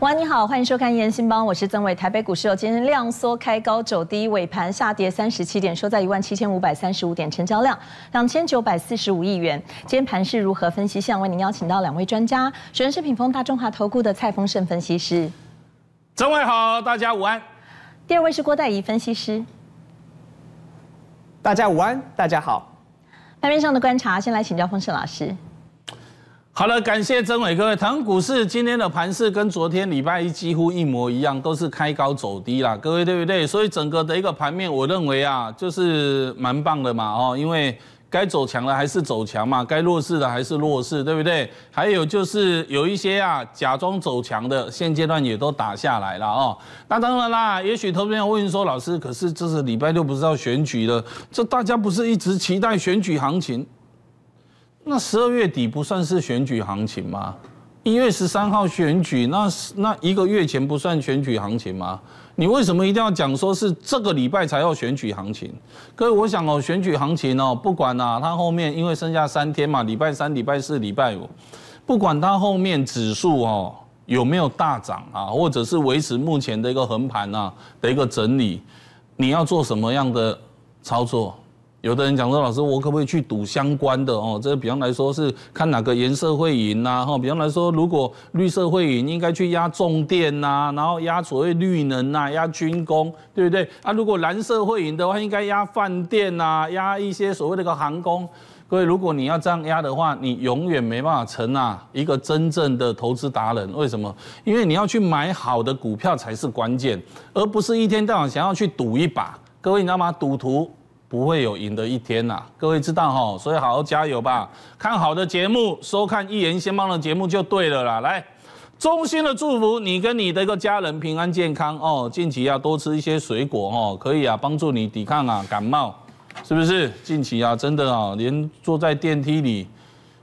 晚安，你好，欢迎收看《一言新帮》，我是曾伟。台北股市有今天量缩开高走低，尾盘下跌三十七点，收在一万七千五百三十五点，成交量两千九百四十五亿元。今天盘是如何分析？想为您邀请到两位专家，首先是品丰大中华投顾的蔡丰盛分析师。曾伟好，大家午安。第二位是郭代仪分析师，大家午安，大家好。盘面上的观察，先来请教丰盛老师。好了，感谢曾伟各位。港股市今天的盘势跟昨天礼拜一几乎一模一样，都是开高走低啦，各位对不对？所以整个的一个盘面，我认为啊，就是蛮棒的嘛，哦，因为该走强的还是走强嘛，该弱势的还是弱势，对不对？还有就是有一些啊，假装走强的，现阶段也都打下来了哦。那当然啦，也许投资人问说，老师，可是这是礼拜六，不是要选举的，这大家不是一直期待选举行情？那十二月底不算是选举行情吗？一月十三号选举，那是那一个月前不算选举行情吗？你为什么一定要讲说是这个礼拜才要选举行情？各位，我想哦，选举行情哦，不管啊，它后面因为剩下三天嘛，礼拜三、礼拜四、礼拜五，不管它后面指数哦有没有大涨啊，或者是维持目前的一个横盘啊的一个整理，你要做什么样的操作？有的人讲说，老师，我可不可以去赌相关的哦？这比方来说是看哪个颜色会赢呐？哈，比方来说，如果绿色会赢，应该去压重电呐，然后压所谓绿能呐，压军工，对不对？啊，如果蓝色会赢的话，应该压饭店呐，压一些所谓的个航空。各位，如果你要这样压的话，你永远没办法成啊一个真正的投资达人。为什么？因为你要去买好的股票才是关键，而不是一天到晚想要去赌一把。各位，你知道吗？赌徒。不会有赢的一天呐，各位知道哈，所以好好加油吧。看好的节目，收看一言先帮的节目就对了啦。来，衷心的祝福你跟你的一个家人平安健康哦。近期要多吃一些水果哦，可以啊，帮助你抵抗啊感冒，是不是？近期啊，真的啊，连坐在电梯里。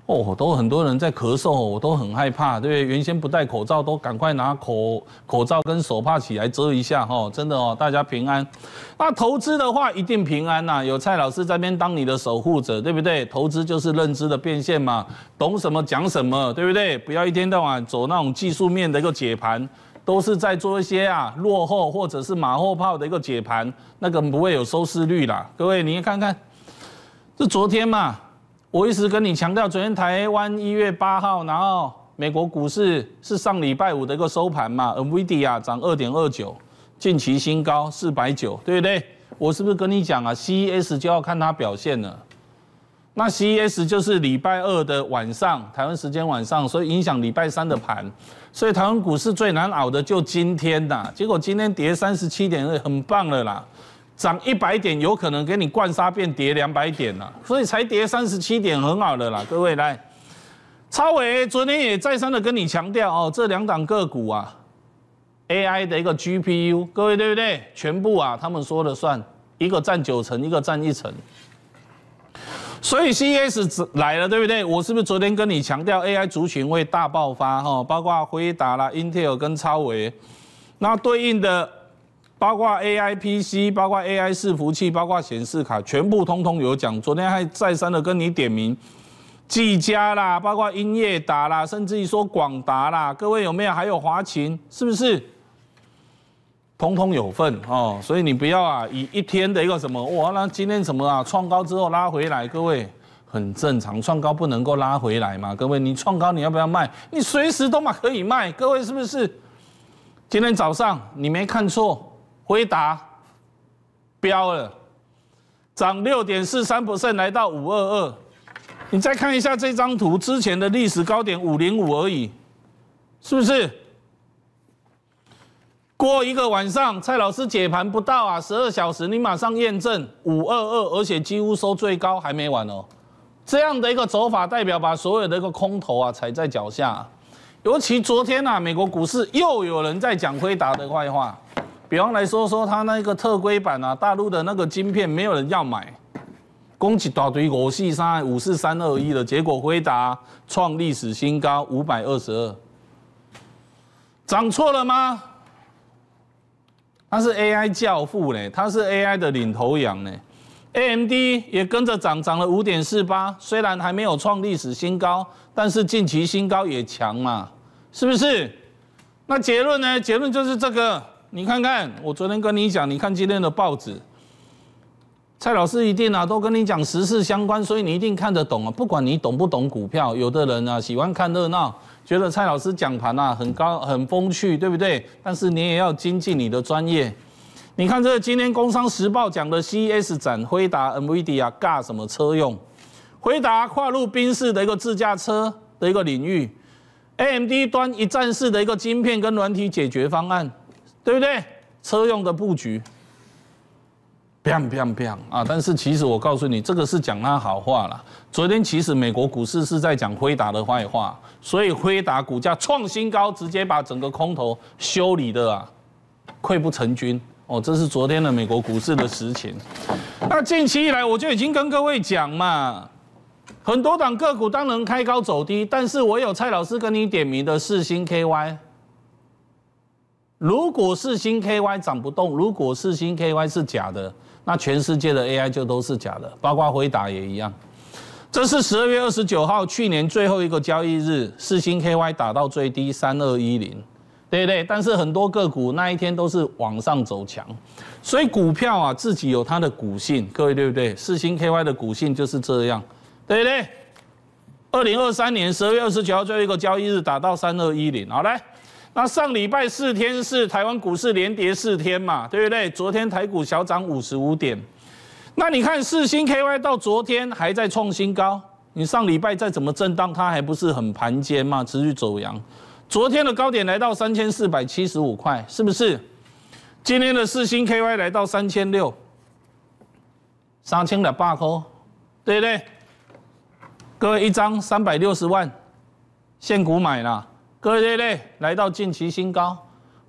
哦，都很多人在咳嗽，我都很害怕，对不对？原先不戴口罩，都赶快拿口口罩跟手帕起来遮一下，哈，真的哦，大家平安。那投资的话，一定平安呐，有蔡老师在边当你的守护者，对不对？投资就是认知的变现嘛，懂什么讲什么，对不对？不要一天到晚走那种技术面的一个解盘，都是在做一些啊落后或者是马后炮的一个解盘，那个不会有收视率啦。各位，你看看，是昨天嘛？我一直跟你强调，昨天台湾一月八号，然后美国股市是上礼拜五的一个收盘嘛，NVIDIA 涨二点二九，近期新高四百九，对不对？我是不是跟你讲啊？CES 就要看它表现了。那 CES 就是礼拜二的晚上，台湾时间晚上，所以影响礼拜三的盘，所以台湾股市最难熬的就今天呐。结果今天跌三十七点二，很棒了啦。涨一百点有可能给你灌沙变跌两百点了，所以才跌三十七点，很好的啦。各位来，超伟昨天也再三的跟你强调哦，这两档个股啊，AI 的一个 GPU，各位对不对？全部啊，他们说了算，一个占九成，一个占一成。所以 CES 来了，对不对？我是不是昨天跟你强调 AI 族群会大爆发？哈，包括惠达啦、Intel 跟超伟，那对应的。包括 A I P C，包括 A I 伺服器，包括显示卡，全部通通有奖。昨天还再三的跟你点名，技嘉啦，包括英业达啦，甚至于说广达啦，各位有没有？还有华勤，是不是？通通有份哦。所以你不要啊，以一天的一个什么哇？那今天什么啊？创高之后拉回来，各位很正常。创高不能够拉回来嘛？各位，你创高你要不要卖？你随时都嘛可以卖。各位是不是？今天早上你没看错。辉达，飙了，涨六点四三，不胜来到五二二。你再看一下这张图，之前的历史高点五零五而已，是不是？过一个晚上，蔡老师解盘不到啊，十二小时，你马上验证五二二，而且几乎收最高，还没完哦。这样的一个走法，代表把所有的一个空头啊踩在脚下。尤其昨天啊，美国股市又有人在讲辉达的坏话。比方来说说它那个特规版啊，大陆的那个晶片没有人要买，供给大队五四三五四三二一的，结果回答创历史新高五百二十二，涨错了吗？他是 AI 教父呢，他是 AI 的领头羊呢，AMD 也跟着涨，涨了五点四八，虽然还没有创历史新高，但是近期新高也强嘛，是不是？那结论呢？结论就是这个。你看看，我昨天跟你讲，你看今天的报纸，蔡老师一定啊都跟你讲时事相关，所以你一定看得懂啊。不管你懂不懂股票，有的人啊喜欢看热闹，觉得蔡老师讲盘啊很高很风趣，对不对？但是你也要精进你的专业。你看这今天《工商时报》讲的 CES 展，回答 NVIDIA 尬什么车用，回答跨入宾士的一个自驾车的一个领域，AMD 端一站式的一个晶片跟软体解决方案。对不对？车用的布局，砰砰砰啊！但是其实我告诉你，这个是讲他好话了。昨天其实美国股市是在讲辉达的坏话，所以辉达股价创新高，直接把整个空头修理的啊，溃不成军。哦，这是昨天的美国股市的实情。那近期以来，我就已经跟各位讲嘛，很多档个股当然开高走低，但是我有蔡老师跟你点名的四星 KY。如果四星 KY 涨不动，如果四星 KY 是假的，那全世界的 AI 就都是假的，包括回答也一样。这是十二月二十九号去年最后一个交易日，四星 KY 打到最低三二一零，对不对？但是很多个股那一天都是往上走强，所以股票啊自己有它的股性，各位对不对？四星 KY 的股性就是这样，对不对？二零二三年十二月二十九号最后一个交易日打到三二一零，好来。那上礼拜四天是台湾股市连跌四天嘛，对不对？昨天台股小涨五十五点。那你看四星 KY 到昨天还在创新高，你上礼拜再怎么震荡，它还不是很盘坚嘛，持续走阳。昨天的高点来到三千四百七十五块，是不是？今天的四星 KY 来到三千六，三千的八 a 扣，对不对？各位一张三百六十万现股买了。位对对，来到近期新高，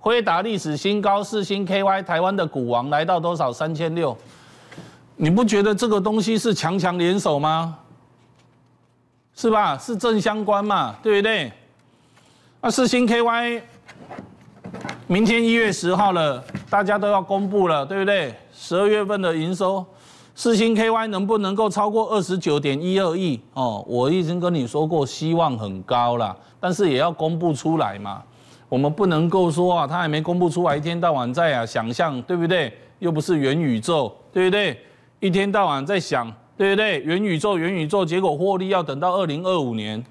辉达历史新高，四星 KY 台湾的股王来到多少三千六？你不觉得这个东西是强强联手吗？是吧？是正相关嘛？对不对？那四星 KY 明天一月十号了，大家都要公布了，对不对？十二月份的营收。四星 KY 能不能够超过二十九点一二亿？哦，我已经跟你说过，希望很高了，但是也要公布出来嘛。我们不能够说啊，他还没公布出来，一天到晚在啊想象，对不对？又不是元宇宙，对不对？一天到晚在想，对不对？元宇宙，元宇宙，结果获利要等到二零二五年。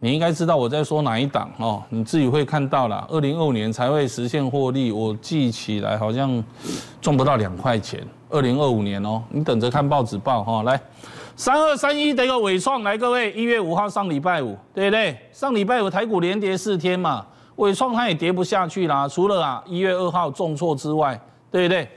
你应该知道我在说哪一档哦，你自己会看到了。二零二五年才会实现获利，我记起来好像赚不到两块钱。二零二五年哦，你等着看报纸报哈。来，三二三一的一个伟创来，各位一月五号上礼拜五，对不对？上礼拜五台股连跌四天嘛，伟创它也跌不下去啦。除了啊一月二号重挫之外，对不对？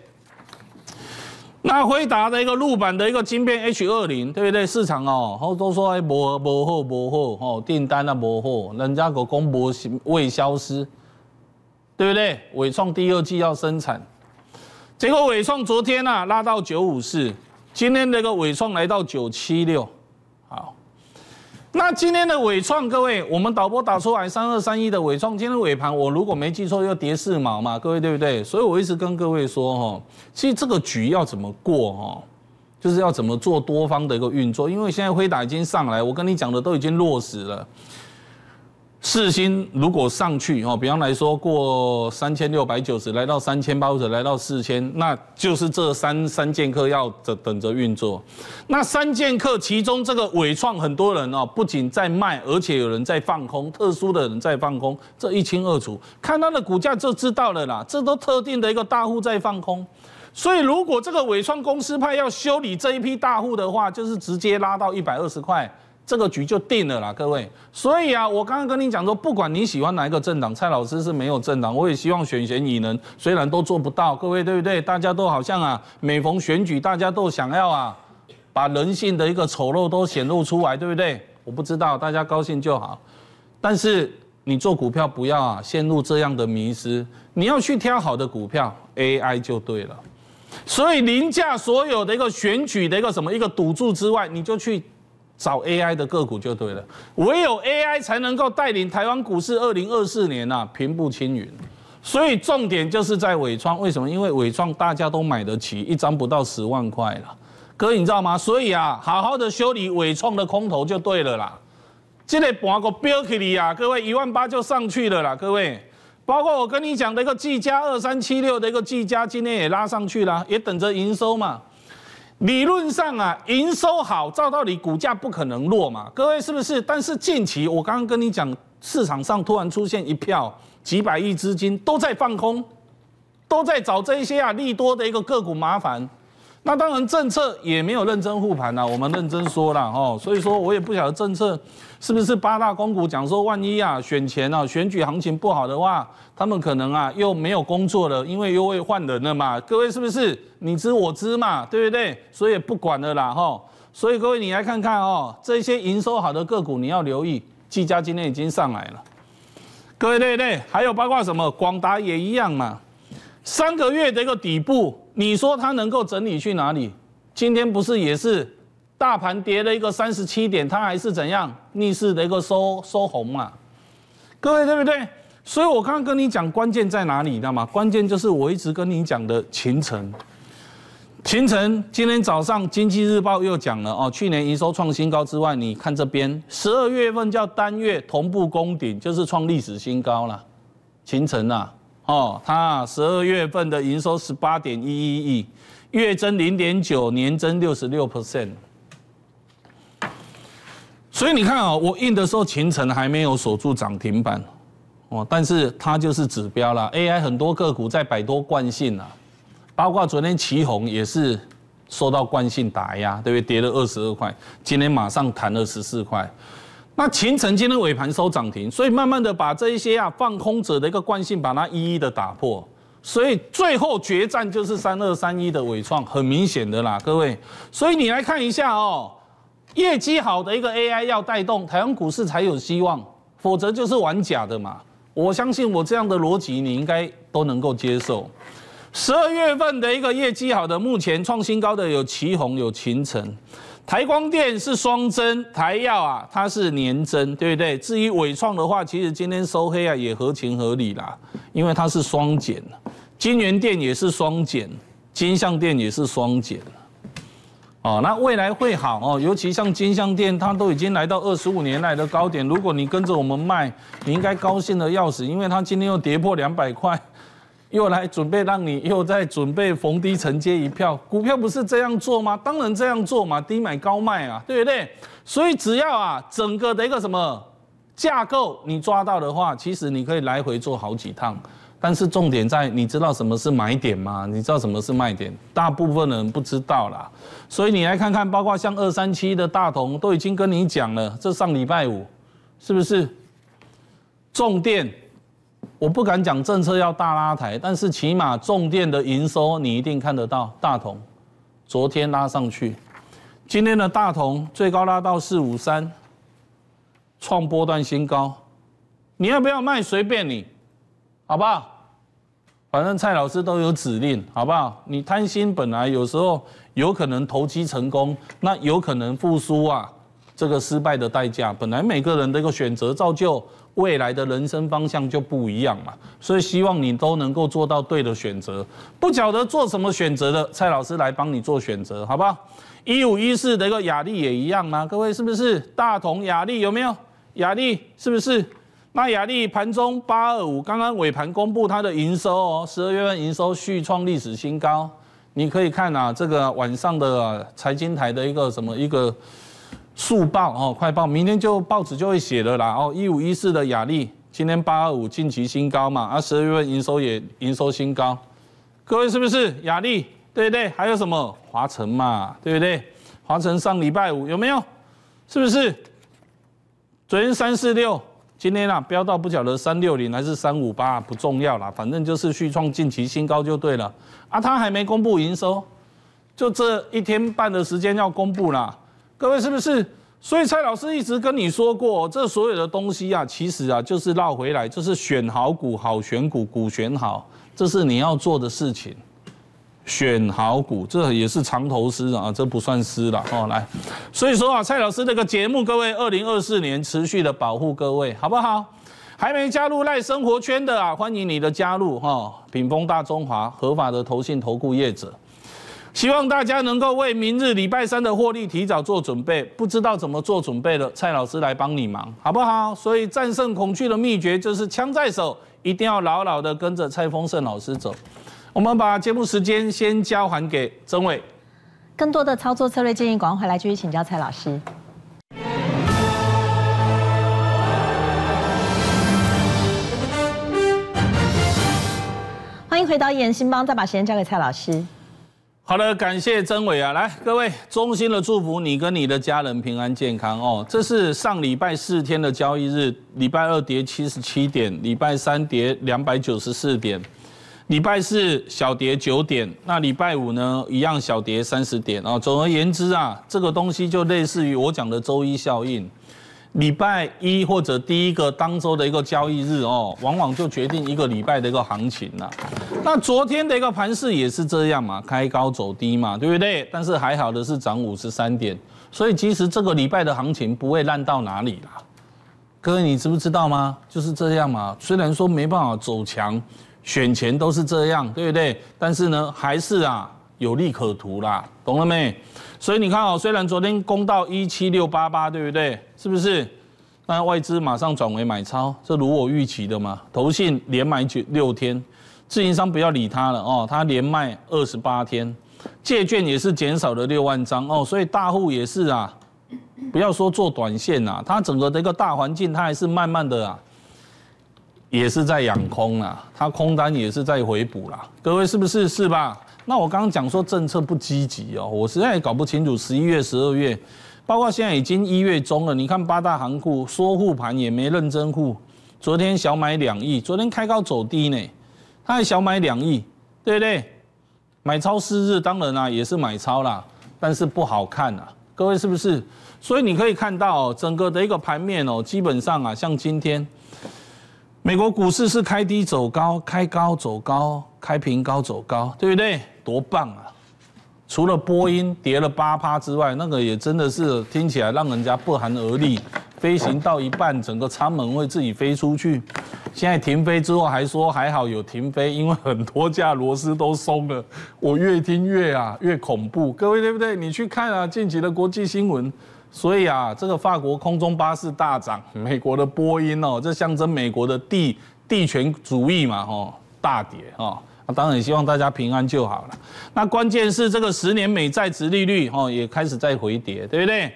那回答的一个路板的一个晶片 H 二零，对不对？市场哦，后都说哎，货没货没货哦，订单啊没货，人家国公没未消失，对不对？伟创第二季要生产。结果伟创昨天呢拉到九五四，今天那个伟创来到九七六，好，那今天的伟创各位，我们导播打出来三二三一的伟创，今天尾盘我如果没记错又跌四毛嘛，各位对不对？所以我一直跟各位说哈，其实这个局要怎么过哈，就是要怎么做多方的一个运作，因为现在辉打已经上来，我跟你讲的都已经落实了。四星如果上去哦，比方来说过三千六百九十，来到三千八或者来到四千，那就是这三三剑客要等等着运作。那三剑客其中这个伟创，很多人哦，不仅在卖，而且有人在放空，特殊的人在放空，这一清二楚，看他的股价就知道了啦。这都特定的一个大户在放空，所以如果这个伟创公司派要修理这一批大户的话，就是直接拉到一百二十块。这个局就定了啦，各位。所以啊，我刚刚跟你讲说，不管你喜欢哪一个政党，蔡老师是没有政党。我也希望选贤与能，虽然都做不到，各位对不对？大家都好像啊，每逢选举，大家都想要啊，把人性的一个丑陋都显露出来，对不对？我不知道，大家高兴就好。但是你做股票不要啊，陷入这样的迷失，你要去挑好的股票，AI 就对了。所以，凌驾所有的一个选举的一个什么一个赌注之外，你就去。找 AI 的个股就对了，唯有 AI 才能够带领台湾股市二零二四年呐平步青云，所以重点就是在伟创，为什么？因为伟创大家都买得起，一张不到十万块了。哥，你知道吗？所以啊，好好的修理伟创的空头就对了啦。今个盘个标起嚟啊，各位一万八就上去了啦，各位，包括我跟你讲的一个技嘉二三七六的一个技嘉，今天也拉上去了，也等着营收嘛。理论上啊，营收好，照道理股价不可能弱嘛，各位是不是？但是近期我刚刚跟你讲，市场上突然出现一票几百亿资金都在放空，都在找这些啊利多的一个个股麻烦。那当然政策也没有认真护盘了，我们认真说了哦，所以说我也不晓得政策。是不是八大公股讲说，万一啊选前啊选举行情不好的话，他们可能啊又没有工作了，因为又会换人了嘛？各位是不是？你知我知嘛？对不对？所以不管了啦哈。所以各位你来看看哦，这些营收好的个股你要留意，季佳今天已经上来了。各位对不对？还有包括什么广达也一样嘛？三个月的一个底部，你说它能够整理去哪里？今天不是也是？大盘跌了一个三十七点，它还是怎样逆势的一个收收红嘛？各位对不对？所以我刚刚跟你讲关键在哪里，你知道吗？关键就是我一直跟你讲的秦城，秦城今天早上《经济日报》又讲了哦，去年营收创新高之外，你看这边十二月份叫单月同步攻顶，就是创历史新高了。秦城啊，哦，它十二月份的营收十八点一一亿，月增零点九，年增六十六 percent。所以你看啊，我印的时候，秦城还没有锁住涨停板，哦，但是它就是指标了。AI 很多个股在摆多惯性啊，包括昨天旗宏也是受到惯性打压，对不对？跌了二十二块，今天马上弹了十四块。那秦城今天尾盘收涨停，所以慢慢的把这一些啊放空者的一个惯性把它一一的打破。所以最后决战就是三二三一的尾创，很明显的啦，各位。所以你来看一下哦。业绩好的一个 AI 要带动台湾股市才有希望，否则就是玩假的嘛。我相信我这样的逻辑你应该都能够接受。十二月份的一个业绩好的，目前创新高的有旗宏、有秦成、台光电是双增，台药啊它是年增，对不对？至于伟创的话，其实今天收黑啊也合情合理啦，因为它是双减，金元电也是双减，金相电也是双减。哦，那未来会好哦，尤其像金相店，它都已经来到二十五年来的高点。如果你跟着我们卖，你应该高兴的要死，因为它今天又跌破两百块，又来准备让你又在准备逢低承接一票股票，不是这样做吗？当然这样做嘛，低买高卖啊，对不对？所以只要啊，整个的一个什么架构你抓到的话，其实你可以来回做好几趟。但是重点在，你知道什么是买点吗？你知道什么是卖点？大部分人不知道啦。所以你来看看，包括像二三七的大同都已经跟你讲了，这上礼拜五是不是？重电，我不敢讲政策要大拉抬，但是起码重电的营收你一定看得到。大同昨天拉上去，今天的大同最高拉到四五三，创波段新高。你要不要卖？随便你。好不好？反正蔡老师都有指令，好不好？你贪心本来有时候有可能投机成功，那有可能付出啊这个失败的代价。本来每个人的一个选择，造就未来的人生方向就不一样嘛。所以希望你都能够做到对的选择。不晓得做什么选择的，蔡老师来帮你做选择，好不好？一五一四的一个雅丽也一样啊，各位是不是？大同雅丽有没有？雅丽是不是？那雅丽盘中八二五，刚刚尾盘公布它的营收哦，十二月份营收续创历史新高。你可以看啊，这个晚上的财经台的一个什么一个速报哦，快报，明天就报纸就会写的啦哦。一五一四的雅丽今天八二五晋级新高嘛，啊，十二月份营收也营收新高。各位是不是雅丽？对不对？还有什么华晨嘛？对不对？华晨上礼拜五有没有？是不是？昨天三四六。今天啊，飙到不晓得三六零还是三五八，不重要啦，反正就是续创近期新高就对了。啊，它还没公布营收，就这一天半的时间要公布啦。各位是不是？所以蔡老师一直跟你说过，这所有的东西啊，其实啊就是绕回来，就是选好股、好选股、股选好，这是你要做的事情。选好股，这也是长头诗啊，这不算诗了哦。来，所以说啊，蔡老师这个节目，各位二零二四年持续的保护各位，好不好？还没加入赖生活圈的啊，欢迎你的加入哈。屏风大中华合法的投信投顾业者，希望大家能够为明日礼拜三的获利提早做准备。不知道怎么做准备的，蔡老师来帮你忙，好不好？所以战胜恐惧的秘诀就是枪在手，一定要牢牢的跟着蔡丰盛老师走。我们把节目时间先交还给曾伟。更多的操作策略建议，广快来继续请教蔡老师。欢迎回到《演新帮，再把时间交给蔡老师。好的，感谢曾伟啊，来各位衷心的祝福你跟你的家人平安健康哦。这是上礼拜四天的交易日，礼拜二跌七十七点，礼拜三跌两百九十四点。礼拜四小跌九点，那礼拜五呢，一样小跌三十点啊。总而言之啊，这个东西就类似于我讲的周一效应，礼拜一或者第一个当周的一个交易日哦，往往就决定一个礼拜的一个行情了。那昨天的一个盘势也是这样嘛，开高走低嘛，对不对？但是还好的是涨五十三点，所以其实这个礼拜的行情不会烂到哪里啦。各位你知不知道吗？就是这样嘛，虽然说没办法走强。选前都是这样，对不对？但是呢，还是啊有利可图啦，懂了没？所以你看哦，虽然昨天攻到一七六八八，对不对？是不是？那外资马上转为买超，这如我预期的嘛。投信连买九六天，自营商不要理他了哦，他连卖二十八天，借券也是减少了六万张哦，所以大户也是啊，不要说做短线啊，它整个的一个大环境，它还是慢慢的啊。也是在养空啦，他空单也是在回补啦。各位是不是是吧？那我刚刚讲说政策不积极哦，我实在也搞不清楚。十一月、十二月，包括现在已经一月中了，你看八大行库说护盘也没认真护，昨天小买两亿，昨天开高走低呢，他还小买两亿，对不对？买超四日当然啦，也是买超啦，但是不好看啊。各位是不是？所以你可以看到整个的一个盘面哦，基本上啊，像今天。美国股市是开低走高，开高走高，开平高走高，对不对？多棒啊！除了波音跌了八趴之外，那个也真的是听起来让人家不寒而栗。飞行到一半，整个舱门会自己飞出去。现在停飞之后还说还好有停飞，因为很多架螺丝都松了。我越听越啊越恐怖，各位对不对？你去看啊，近期的国际新闻。所以啊，这个法国空中巴士大涨，美国的波音哦，这象征美国的地地权主义嘛，吼大跌哦。当然希望大家平安就好了。那关键是这个十年美债值利率哈，也开始在回跌，对不对？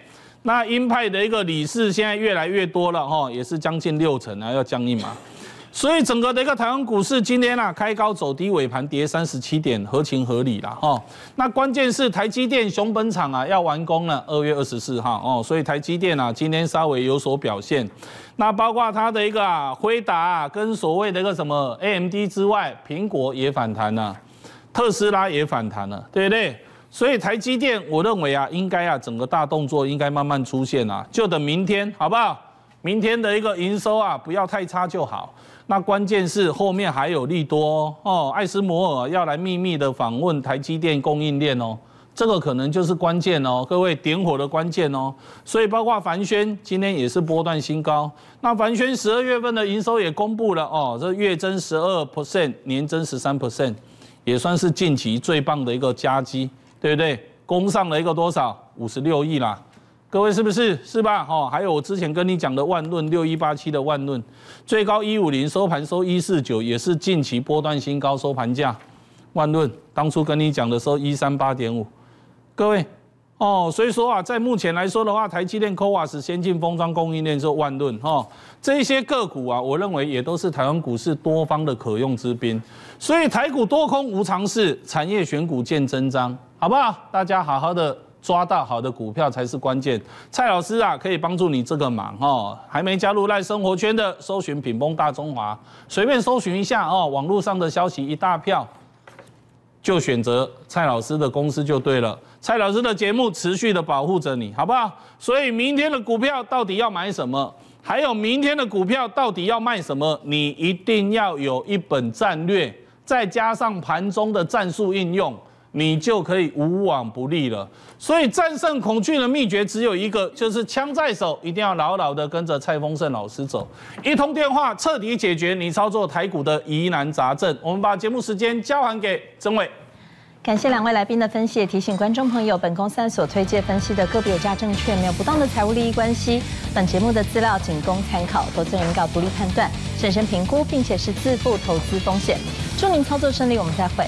那鹰派的一个理事现在越来越多了，哈，也是将近六成啊，要降一码。所以整个的一个台湾股市今天啊开高走低，尾盘跌三十七点，合情合理啦，哈。那关键是台积电、熊本厂啊要完工了，二月二十四号哦。所以台积电啊今天稍微有所表现，那包括它的一个啊辉达啊、跟所谓的一个什么 A M D 之外，苹果也反弹了，特斯拉也反弹了，对不对？所以台积电我认为啊应该啊整个大动作应该慢慢出现啊，就等明天好不好？明天的一个营收啊不要太差就好。那关键是后面还有利多哦，艾斯摩尔要来秘密的访问台积电供应链哦，这个可能就是关键哦，各位点火的关键哦，所以包括凡轩今天也是波段新高，那凡轩十二月份的营收也公布了哦，这月增十二 percent，年增十三 percent，也算是近期最棒的一个加基，对不对？攻上了一个多少？五十六亿啦。各位是不是是吧？哦，还有我之前跟你讲的万润六一八七的万润，最高一五零，收盘收一四九，也是近期波段新高收盘价。万润当初跟你讲的时候一三八点五，各位哦，所以说啊，在目前来说的话，台积电、科瓦斯、先进封装供应链之万润哈这些个股啊，我认为也都是台湾股市多方的可用之兵。所以台股多空无常事，产业选股见真章，好不好？大家好好的。抓到好的股票才是关键，蔡老师啊，可以帮助你这个忙哦。还没加入赖生活圈的，搜寻品崩大中华，随便搜寻一下哦，网络上的消息一大票，就选择蔡老师的公司就对了。蔡老师的节目持续的保护着你，好不好？所以明天的股票到底要买什么，还有明天的股票到底要卖什么，你一定要有一本战略，再加上盘中的战术应用。你就可以无往不利了。所以战胜恐惧的秘诀只有一个，就是枪在手，一定要牢牢的跟着蔡丰盛老师走。一通电话，彻底解决你操作台股的疑难杂症。我们把节目时间交还给曾伟。感谢两位来宾的分析，提醒观众朋友，本公司所推荐分析的个别价证券没有不当的财务利益关系。本节目的资料仅供参考，投资人告独立判断、审慎评估，并且是自负投资风险。祝您操作顺利，我们再会。